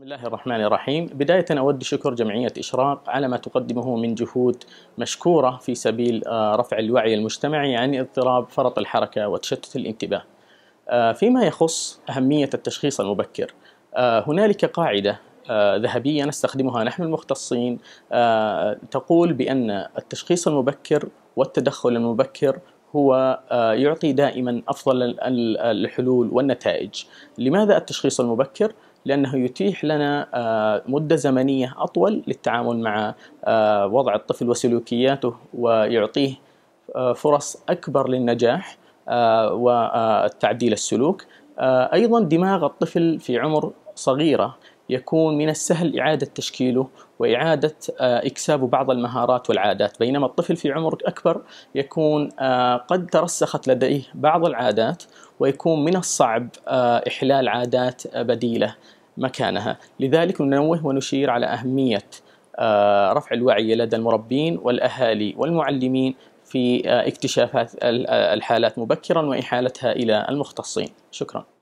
بسم الله الرحمن الرحيم بداية أود شكر جمعية إشراق على ما تقدمه من جهود مشكورة في سبيل آه، رفع الوعي المجتمعي عن اضطراب فرط الحركة وتشتت الانتباه آه، فيما يخص أهمية التشخيص المبكر آه، هنالك قاعدة ذهبية نستخدمها نحن المختصين تقول بأن التشخيص المبكر والتدخل المبكر هو آه، يعطي دائما افضل الحلول والنتائج. لماذا التشخيص المبكر؟ لانه يتيح لنا آه، مده زمنيه اطول للتعامل مع آه، وضع الطفل وسلوكياته ويعطيه فرص اكبر للنجاح وتعديل السلوك. ايضا دماغ الطفل في عمر صغيره يكون من السهل إعادة تشكيله وإعادة آه، إكسابه بعض المهارات والعادات بينما الطفل في عمر أكبر يكون آه، قد ترسخت لديه بعض العادات ويكون من الصعب آه، إحلال عادات بديلة مكانها لذلك ننوه ونشير على أهمية رفع الوعي لدى المربين والأهالي والمعلمين في اكتشاف الحالات مبكرا وإحالتها إلى المختصين شكرا